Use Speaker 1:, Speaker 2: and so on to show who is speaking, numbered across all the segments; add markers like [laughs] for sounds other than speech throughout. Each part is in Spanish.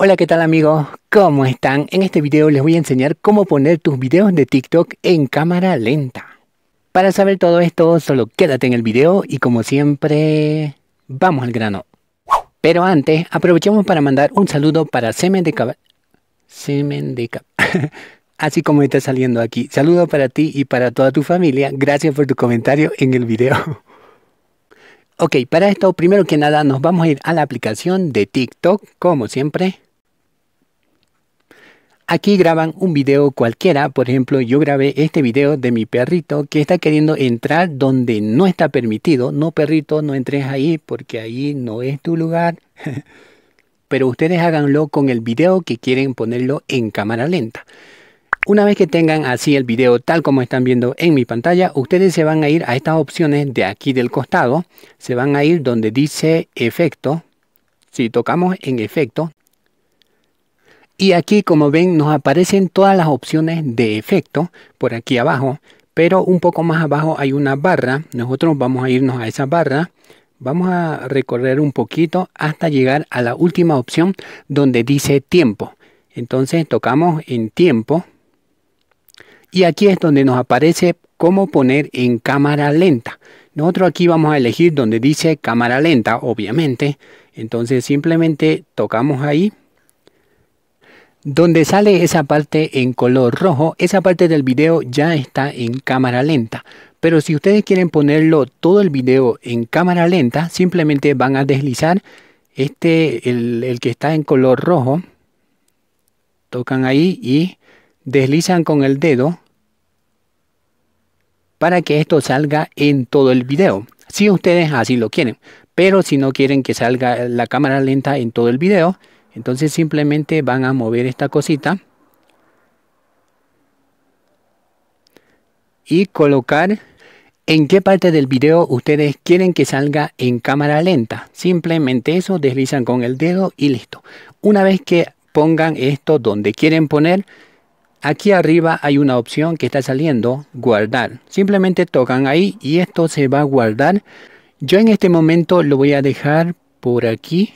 Speaker 1: Hola, ¿qué tal amigos? ¿Cómo están? En este video les voy a enseñar cómo poner tus videos de TikTok en cámara lenta. Para saber todo esto, solo quédate en el video y como siempre, vamos al grano. Pero antes, aprovechemos para mandar un saludo para Semen de Cab... Semen de Cab... [laughs] Así como está saliendo aquí. Saludo para ti y para toda tu familia. Gracias por tu comentario en el video. [laughs] ok, para esto, primero que nada, nos vamos a ir a la aplicación de TikTok, como siempre. Aquí graban un video cualquiera, por ejemplo yo grabé este video de mi perrito que está queriendo entrar donde no está permitido. No perrito, no entres ahí porque ahí no es tu lugar. [laughs] Pero ustedes háganlo con el video que quieren ponerlo en cámara lenta. Una vez que tengan así el video tal como están viendo en mi pantalla, ustedes se van a ir a estas opciones de aquí del costado. Se van a ir donde dice efecto. Si tocamos en efecto, y aquí, como ven, nos aparecen todas las opciones de efecto por aquí abajo, pero un poco más abajo hay una barra. Nosotros vamos a irnos a esa barra. Vamos a recorrer un poquito hasta llegar a la última opción donde dice tiempo. Entonces tocamos en tiempo. Y aquí es donde nos aparece cómo poner en cámara lenta. Nosotros aquí vamos a elegir donde dice cámara lenta, obviamente. Entonces simplemente tocamos ahí donde sale esa parte en color rojo, esa parte del video ya está en cámara lenta. Pero si ustedes quieren ponerlo todo el video en cámara lenta, simplemente van a deslizar este, el, el que está en color rojo. Tocan ahí y deslizan con el dedo para que esto salga en todo el video. Si ustedes así lo quieren. Pero si no quieren que salga la cámara lenta en todo el video, entonces simplemente van a mover esta cosita y colocar en qué parte del video ustedes quieren que salga en cámara lenta. Simplemente eso, deslizan con el dedo y listo. Una vez que pongan esto donde quieren poner, aquí arriba hay una opción que está saliendo, guardar. Simplemente tocan ahí y esto se va a guardar. Yo en este momento lo voy a dejar por aquí.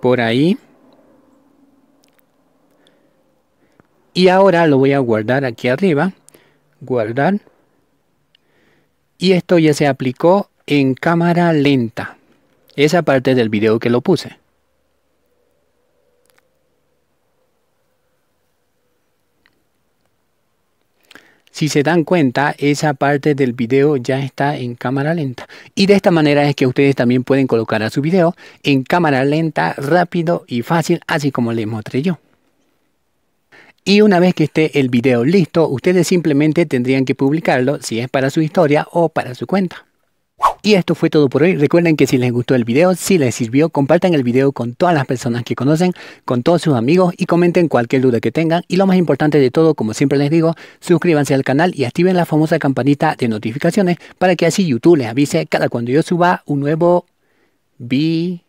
Speaker 1: por ahí. Y ahora lo voy a guardar aquí arriba. Guardar. Y esto ya se aplicó en cámara lenta. Esa parte del video que lo puse. Si se dan cuenta, esa parte del video ya está en cámara lenta. Y de esta manera es que ustedes también pueden colocar a su video en cámara lenta, rápido y fácil, así como les mostré yo. Y una vez que esté el video listo, ustedes simplemente tendrían que publicarlo si es para su historia o para su cuenta. Y esto fue todo por hoy. Recuerden que si les gustó el video, si les sirvió, compartan el video con todas las personas que conocen, con todos sus amigos y comenten cualquier duda que tengan. Y lo más importante de todo, como siempre les digo, suscríbanse al canal y activen la famosa campanita de notificaciones para que así YouTube les avise cada cuando yo suba un nuevo video.